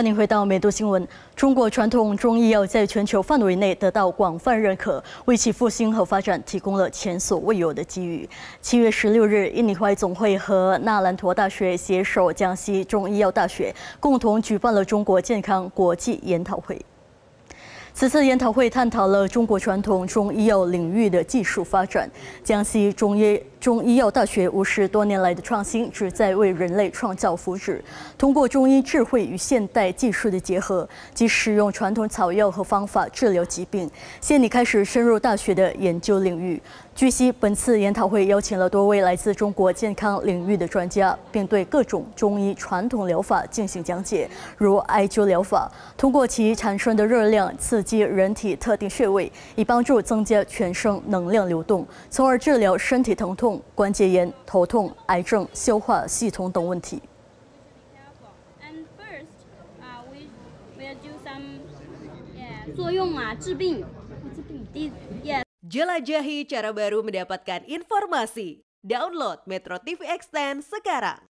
欢迎回到《美度新闻》。中国传统中医药在全球范围内得到广泛认可，为其复兴和发展提供了前所未有的机遇。七月十六日，印尼怀总会和纳兰陀大学携手江西中医药大学，共同举办了中国健康国际研讨会。此次研讨会探讨了中国传统中医药领域的技术发展。江西中医中医药大学五十多年来的创新，旨在为人类创造福祉。通过中医智慧与现代技术的结合，及使用传统草药和方法治疗疾病，现已开始深入大学的研究领域。据悉，本次研讨会邀请了多位来自中国健康领域的专家，并对各种中医传统疗法进行讲解，如艾灸疗法，通过其产生的热量刺激人体特定穴位，以帮助增加全身能量流动，从而治疗身体疼痛。关节炎、头痛、癌症、消化系统等问题。jelajahi cara baru mendapatkan informasi. Download Metro TV Extend sekarang.